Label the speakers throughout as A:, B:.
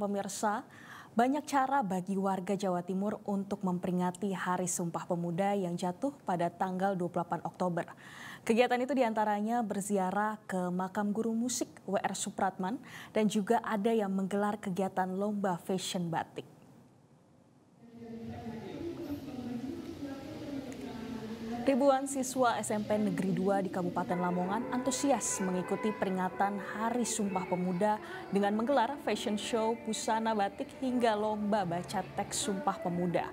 A: pemirsa, banyak cara bagi warga Jawa Timur untuk memperingati Hari Sumpah Pemuda yang jatuh pada tanggal 28 Oktober. Kegiatan itu diantaranya berziarah ke makam guru musik W.R. Supratman dan juga ada yang menggelar kegiatan lomba fashion batik. Ribuan siswa SMP Negeri 2 di Kabupaten Lamongan antusias mengikuti peringatan Hari Sumpah Pemuda dengan menggelar fashion show busana batik hingga lomba baca teks Sumpah Pemuda.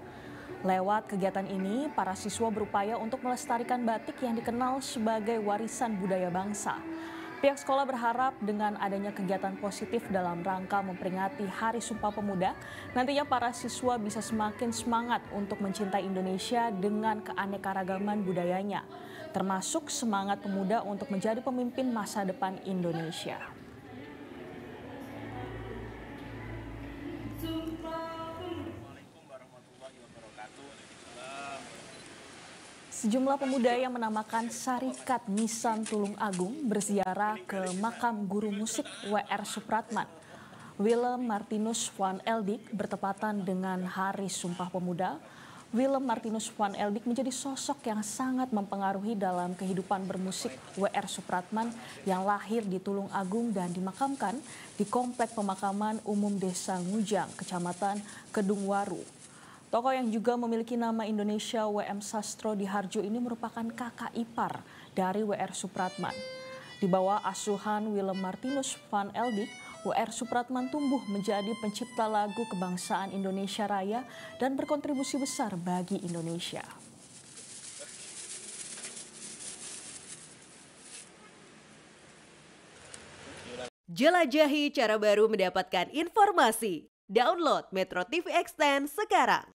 A: Lewat kegiatan ini, para siswa berupaya untuk melestarikan batik yang dikenal sebagai warisan budaya bangsa. Pihak sekolah berharap dengan adanya kegiatan positif dalam rangka memperingati Hari Sumpah Pemuda, nantinya para siswa bisa semakin semangat untuk mencintai Indonesia dengan keanekaragaman budayanya, termasuk semangat pemuda untuk menjadi pemimpin masa depan Indonesia. Sejumlah pemuda yang menamakan Sarikat Nisan Tulung Agung berziarah ke makam guru musik W.R. Supratman. Willem Martinus van Eldik bertepatan dengan Hari Sumpah Pemuda. Willem Martinus van Eldik menjadi sosok yang sangat mempengaruhi dalam kehidupan bermusik W.R. Supratman yang lahir di Tulung Agung dan dimakamkan di Komplek Pemakaman Umum Desa Ngujang, Kecamatan Kedungwaru, Tokoh yang juga memiliki nama Indonesia WM Sastro di Harjo ini merupakan kakak ipar dari WR Supratman. Di bawah asuhan Willem Martinus van Eldik, WR Supratman tumbuh menjadi pencipta lagu kebangsaan Indonesia Raya dan berkontribusi besar bagi Indonesia. Jelajahi cara baru mendapatkan informasi. Download Metro TV Extend sekarang.